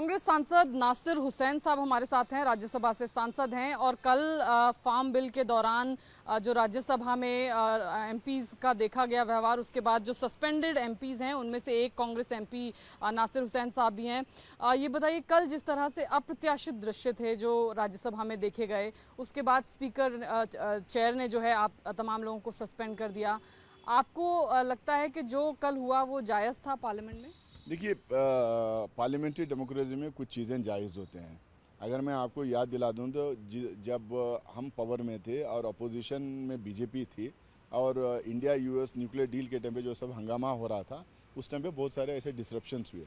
कांग्रेस सांसद नासिर हुसैन साहब हमारे साथ हैं राज्यसभा से सांसद हैं और कल फार्म बिल के दौरान जो राज्यसभा में एमपीज का देखा गया व्यवहार उसके बाद जो सस्पेंडेड एमपीज हैं उनमें से एक कांग्रेस एमपी नासिर हुसैन साहब भी हैं ये बताइए कल जिस तरह से अप्रत्याशित दृश्य थे जो राज्यसभा में देखे गए उसके बाद स्पीकर चेयर ने जो है आप तमाम लोगों को सस्पेंड कर दिया आपको लगता है कि जो कल हुआ वो जायज़ था पार्लियामेंट में देखिए पार्लियामेंट्री डेमोक्रेसी में कुछ चीज़ें जायज़ होते हैं अगर मैं आपको याद दिला दूं तो जब हम पावर में थे और अपोजिशन में बीजेपी थी और इंडिया यूएस न्यूक्लियर डील के टाइम पे जो सब हंगामा हो रहा था उस टाइम पे बहुत सारे ऐसे डिसरप्शंस हुए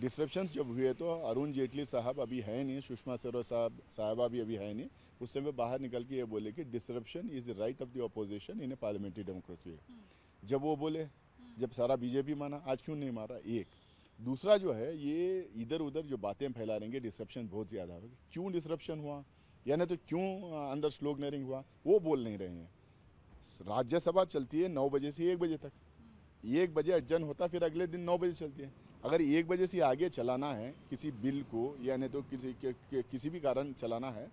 डिसरप्शंस जब हुए तो अरुण जेटली साहब अभी है नहीं सुषमा सरोज साहब साहबा भी अभी है नहीं उस टाइम पे बाहर निकल के ये बोले कि disruption is the right of the opposition in a parliamentary democracy जब वो बोले हम्म। जब सारा बीजेपी माना आज क्यों नहीं मारा एक दूसरा जो है ये इधर उधर जो बातें फैला रहेंगे डिस्ट्रप्शन बहुत ज़्यादा होगी क्यों डिस्ट्रप्शन हुआ यानी तो क्यों अंदर स्लोग नरिंग हुआ वो बोल नहीं रहे हैं राज्यसभा चलती है नौ बजे से एक बजे तक एक बजे अर्जन होता फिर अगले दिन नौ बजे चलती है अगर एक बजे से आगे चलाना है किसी बिल को यानी तो किसी के, के, किसी भी कारण चलाना है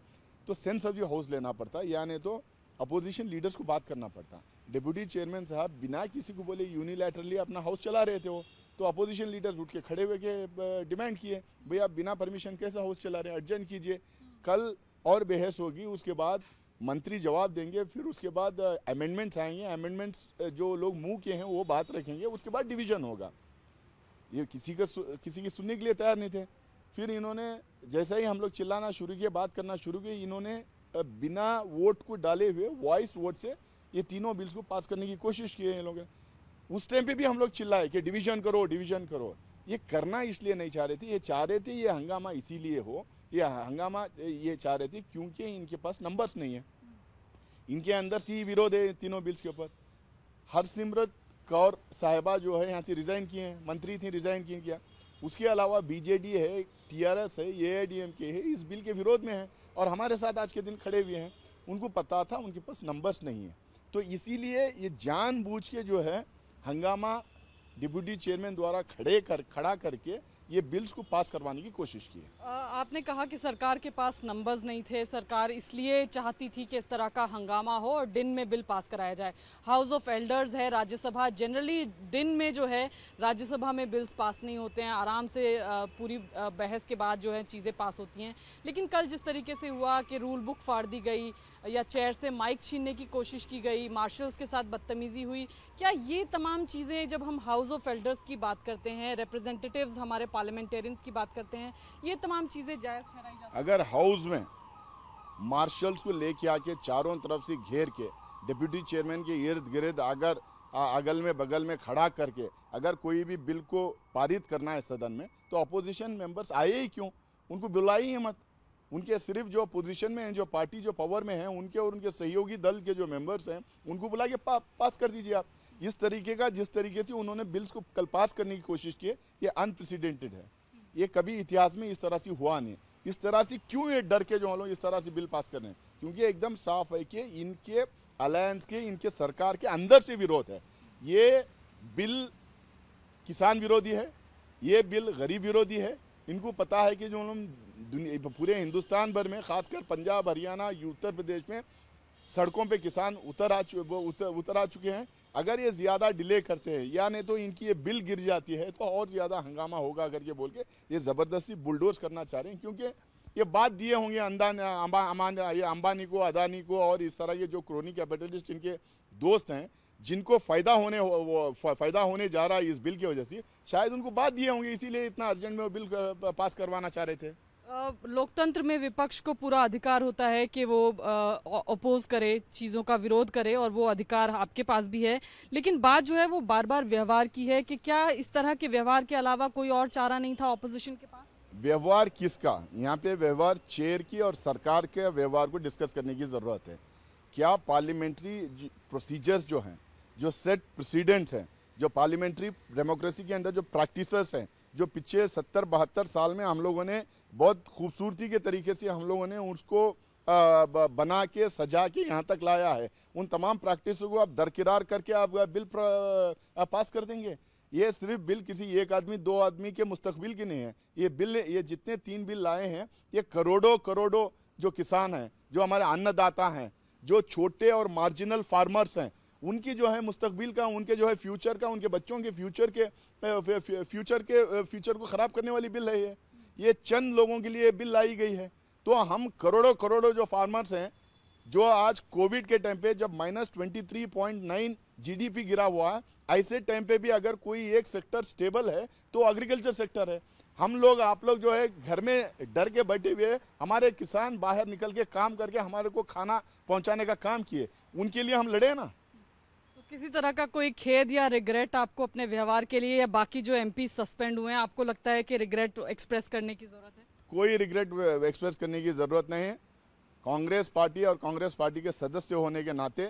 तो सेंस ऑफ हाउस लेना पड़ता यानी तो अपोजिशन लीडर्स को बात करना पड़ता डिप्यूटी चेयरमैन साहब बिना किसी को बोले यूनिलैटरली अपना हाउस चला रहे थे वो तो अपोजिशन लीडर्स उठ के खड़े हुए के डिमांड किए भाई आप बिना परमिशन कैसा हाउस चला रहे हैं अर्जेंट कीजिए कल और बहस होगी उसके बाद मंत्री जवाब देंगे फिर उसके बाद अमेंडमेंट्स आएंगे अमेंडमेंट्स जो लोग मुंह के हैं वो बात रखेंगे उसके बाद डिवीजन होगा ये किसी का किसी की सुनने के लिए तैयार नहीं थे फिर इन्होंने जैसे ही हम लोग चिल्लाना शुरू किए बात करना शुरू किए इन्होंने बिना वोट को डाले हुए वॉइस वोट से ये तीनों बिल्स को पास करने की कोशिश किए इन लोगों ने उस टाइम पे भी हम लोग चिल्लाए कि डिवीजन करो डिवीजन करो ये करना इसलिए नहीं चाह रहे थे ये चाह रहे थे ये हंगामा इसीलिए हो ये हंगामा ये चाह रहे थे क्योंकि इनके पास नंबर्स नहीं है इनके अंदर से ही विरोध है तीनों बिल्स के ऊपर हरसिमरत कौर साहिबा जो है यहाँ से रिज़ाइन किए हैं मंत्री थी रिज़ाइन किए किया उसके अलावा बीजेडी है टीआरएस है ए आई डी एम के है इस बिल के विरोध में है और हमारे साथ आज के दिन खड़े हुए हैं उनको पता था उनके पास नंबर्स नहीं है तो इसीलिए ये जानबूझ के जो है हंगामा डिप्यूटी चेयरमैन द्वारा खड़े कर खड़ा करके ये बिल्स को पास करवाने की कोशिश की है आपने कहा कि सरकार के पास नंबर्स नहीं थे सरकार इसलिए चाहती थी कि इस तरह का हंगामा हो और दिन में बिल पास कराया जाए हाउस ऑफ एल्डर्स है राज्यसभा जनरली दिन में जो है राज्यसभा में बिल्स पास नहीं होते हैं आराम से पूरी बहस के बाद जो है चीज़ें पास होती हैं लेकिन कल जिस तरीके से हुआ कि रूल बुक फाड़ दी गई या चेयर से माइक छीनने की कोशिश की गई मार्शल्स के साथ बदतमीज़ी हुई क्या ये तमाम चीज़ें जब हम हाउस ऑफ एल्डर्स की बात करते हैं रिप्रेजेंटेटिव्स हमारे पास पार्लियामेंटेरियंस की बात करते हैं ये तमाम चीज़ें जायज़ ठहराई जाती अगर हाउस में मार्शल्स को लेके आके चारों तरफ से घेर के डिप्यूटी चेयरमैन के इर्द गिर्द अगर अगल में बगल में खड़ा करके अगर कोई भी बिल को पारित करना है सदन में तो अपोजिशन मेंबर्स आए ही क्यों उनको बुलाए ही मत उनके सिर्फ जो पोजीशन में हैं जो पार्टी जो पावर में हैं उनके और उनके सहयोगी दल के जो मेंबर्स हैं उनको बुला के पा, पास कर दीजिए आप इस तरीके का जिस तरीके से उन्होंने बिल्स को कल पास करने की कोशिश की ये अनप्रेसिडेंटेड है ये कभी इतिहास में इस तरह से हुआ नहीं इस तरह से क्यों ये डर के जो लोग इस तरह से बिल पास कर रहे हैं क्योंकि एकदम साफ है कि इनके अलायंस के इनके सरकार के अंदर से विरोध है ये बिल किसान विरोधी है ये बिल गरीब विरोधी है इनको पता है कि जो लोग पूरे हिंदुस्तान भर में खासकर पंजाब हरियाणा उत्तर प्रदेश में सड़कों पे किसान उतर आ चुके उतर, उतर आ चुके हैं अगर ये ज़्यादा डिले करते हैं या नहीं तो इनकी ये बिल गिर जाती है तो और ज़्यादा हंगामा होगा अगर ये बोल के ये ज़बरदस्ती बुलडोज करना चाह रहे हैं क्योंकि ये बात दिए होंगे अंदान अमान ये अंबानी को अदानी को और इस तरह ये जो क्रोनी कैपिटलिस्ट इनके दोस्त हैं जिनको फ़ायदा होने हो, फ़ायदा होने जा रहा है इस बिल की वजह से शायद उनको बात दिए होंगे इसीलिए इतना अर्जेंट में वो बिल पास करवाना चाह रहे थे लोकतंत्र में विपक्ष को पूरा अधिकार होता है कि वो अपोज करे चीज़ों का विरोध करे और वो अधिकार आपके पास भी है लेकिन बात जो है वो बार बार व्यवहार की है कि क्या इस तरह के व्यवहार के अलावा कोई और चारा नहीं था ऑपोजिशन के पास व्यवहार किसका यहाँ पे व्यवहार चेयर की और सरकार के व्यवहार को डिस्कस करने की ज़रूरत है क्या पार्लियामेंट्री प्रोसीजर्स जो हैं जो सेट प्रेसिडेंट हैं जो पार्लियामेंट्री डेमोक्रेसी के अंदर जो प्रैक्टिस हैं जो पिछले सत्तर बहत्तर साल में हम लोगों ने बहुत खूबसूरती के तरीके से हम लोगों ने उसको बना के सजा के यहाँ तक लाया है उन तमाम प्रैक्टिसों को आप दरकिरार करके आप बिल पास कर देंगे ये सिर्फ बिल किसी एक आदमी दो आदमी के मुस्तबिल की नहीं है ये बिल ये जितने तीन बिल लाए हैं ये करोड़ों करोड़ों जो किसान हैं जो हमारे अन्नदाता हैं जो छोटे और मार्जिनल फार्मर्स हैं उनकी जो है मुस्तबिल का उनके जो है फ्यूचर का उनके बच्चों के फ्यूचर के फ्यूचर के फ्यूचर को ख़राब करने वाली बिल है ये ये चंद लोगों के लिए बिल लाई गई है तो हम करोड़ों करोड़ों जो फार्मर्स हैं जो आज कोविड के टाइम पे जब minus twenty three point nine जी गिरा हुआ है ऐसे टाइम पे भी अगर कोई एक सेक्टर स्टेबल है तो एग्रीकल्चर सेक्टर है हम लोग आप लोग जो है घर में डर के बैठे हुए हमारे किसान बाहर निकल के काम करके हमारे को खाना पहुंचाने का काम किए उनके लिए हम लड़े ना किसी तरह का कोई खेद या रिग्रेट आपको अपने व्यवहार के लिए या बाकी जो एमपी सस्पेंड हुए हैं आपको लगता है कि रिग्रेट एक्सप्रेस करने की ज़रूरत है कोई रिग्रेट एक्सप्रेस करने की ज़रूरत नहीं है कांग्रेस पार्टी और कांग्रेस पार्टी के सदस्य होने के नाते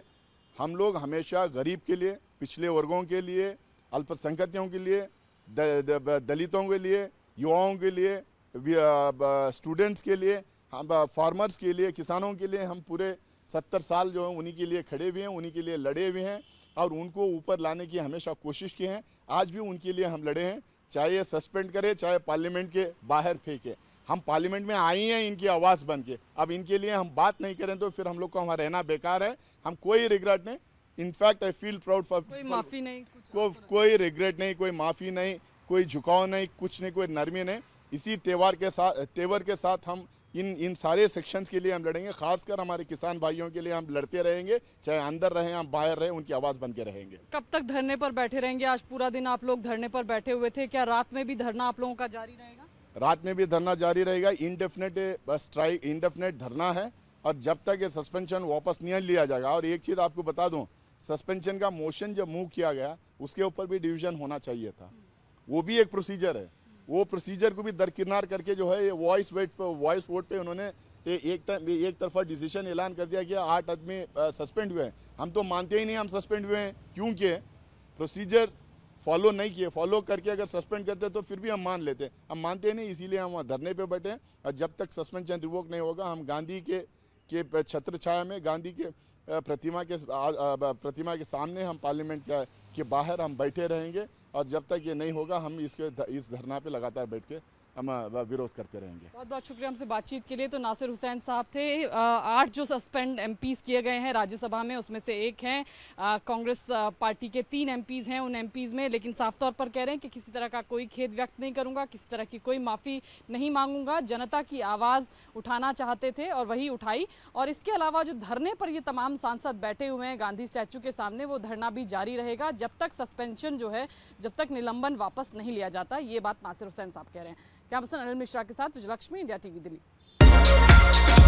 हम लोग हमेशा गरीब के लिए पिछले वर्गों के लिए अल्पसंख्यकों के लिए द, द, द, दलितों के लिए युवाओं के लिए स्टूडेंट्स के लिए हम फार्मर्स के लिए किसानों के लिए हम पूरे सत्तर साल जो है उन्हीं के लिए खड़े हुए हैं उन्हीं के लिए लड़े हुए हैं और उनको ऊपर लाने की हमेशा कोशिश की है आज भी उनके लिए हम लड़े हैं चाहे सस्पेंड करें चाहे पार्लियामेंट के बाहर फेंके हम पार्लियामेंट में आई हैं इनकी आवाज़ बन के अब इनके लिए हम बात नहीं करें तो फिर हम लोग को हमारा रहना बेकार है हम कोई रिग्रेट नहीं in fact I feel proud for कोई माफ़ी नहीं को, कोई रिग्रेट नहीं कोई माफ़ी नहीं कोई झुकाव नहीं कुछ नहीं कोई नरमी नहीं इसी त्यौहार के साथ तेवर के साथ हम इन इन सारे सेक्शंस के लिए हम लड़ेंगे खासकर हमारे किसान भाइयों के लिए हम लड़ते रहेंगे चाहे अंदर रहें हम बाहर रहें उनकी आवाज़ बन के रहेंगे कब तक धरने पर बैठे रहेंगे आज पूरा दिन आप लोग धरने पर बैठे हुए थे क्या रात में भी धरना आप लोगों का जारी रहेगा रात में भी धरना जारी रहेगा इनडेफिनेट स्ट्राइक इनडेफिनेट धरना है और जब तक ये सस्पेंशन वापस नहीं लिया जाएगा और एक चीज़ आपको बता दूँ सस्पेंशन का मोशन जब मूव किया गया उसके ऊपर भी डिवीजन होना चाहिए था वो भी एक प्रोसीजर है वो प्रोसीजर को भी दरकिनार करके जो है वॉइस वेट पर वॉइस वोट पे उन्होंने एक टाइम एक तरफा डिसीजन ऐलान कर दिया कि आठ आदमी सस्पेंड हुए हैं हम तो मानते ही नहीं हम सस्पेंड हुए हैं क्योंकि प्रोसीजर फॉलो नहीं किए फॉलो करके अगर सस्पेंड करते तो फिर भी हम मान लेते हम मानते नहीं इसीलिए हम धरने पर बैठे और जब तक सस्पेंशन रिवोक नहीं होगा हम गांधी के के छत्र छाया में गांधी के प्रतिमा के प्रतिमा के सामने हम पार्लियामेंट के बाहर हम बैठे रहेंगे और जब तक ये नहीं होगा हम इसके इस धरना पे लगातार बैठ के हम विरोध करते रहेंगे बहुत बहुत शुक्रिया हमसे बातचीत के लिए तो नासिर हुसैन साहब थे आठ जो सस्पेंड एम किए गए हैं राज्यसभा में उसमें से एक हैं कांग्रेस पार्टी के तीन एम हैं उन एम में लेकिन साफ तौर पर कह रहे हैं कि किसी तरह का कोई खेद व्यक्त नहीं करूंगा किसी तरह की कोई माफ़ी नहीं मांगूंगा जनता की आवाज़ उठाना चाहते थे और वही उठाई और इसके अलावा जो धरने पर ये तमाम सांसद बैठे हुए हैं गांधी स्टैचू के सामने वो धरना भी जारी रहेगा जब तक सस्पेंशन जो है जब तक निलंबन वापस नहीं लिया जाता ये बात नासिर हुसैन साहब कह रहे हैं कैमसन अनिल मिश्रा के साथ विजयलक्ष्मी इंडिया टीवी दिल्ली